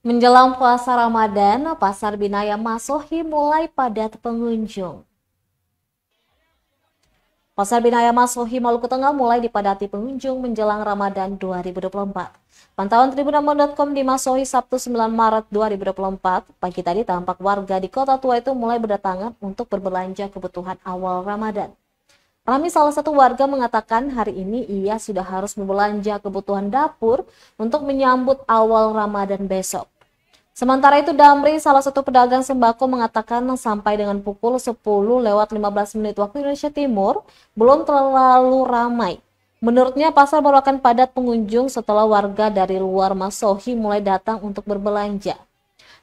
Menjelang puasa Ramadan, Pasar Binaya Masohi mulai padat pengunjung. Pasar Binaya Masohi, Maluku Tengah mulai dipadati pengunjung menjelang Ramadan 2024. Pantauan Tribunnews.com di Masohi Sabtu 9 Maret 2024, pagi tadi tampak warga di kota tua itu mulai berdatangan untuk berbelanja kebutuhan awal Ramadan. Rami salah satu warga mengatakan hari ini ia sudah harus membelanja kebutuhan dapur untuk menyambut awal Ramadan besok. Sementara itu Damri, salah satu pedagang sembako mengatakan sampai dengan pukul 10 lewat 15 menit waktu Indonesia Timur belum terlalu ramai. Menurutnya pasar baru akan padat pengunjung setelah warga dari luar Masohi mulai datang untuk berbelanja.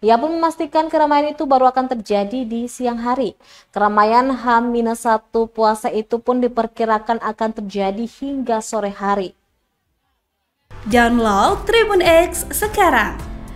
Ia pun memastikan keramaian itu baru akan terjadi di siang hari. Keramaian H-1 puasa itu pun diperkirakan akan terjadi hingga sore hari. Download Tribun X sekarang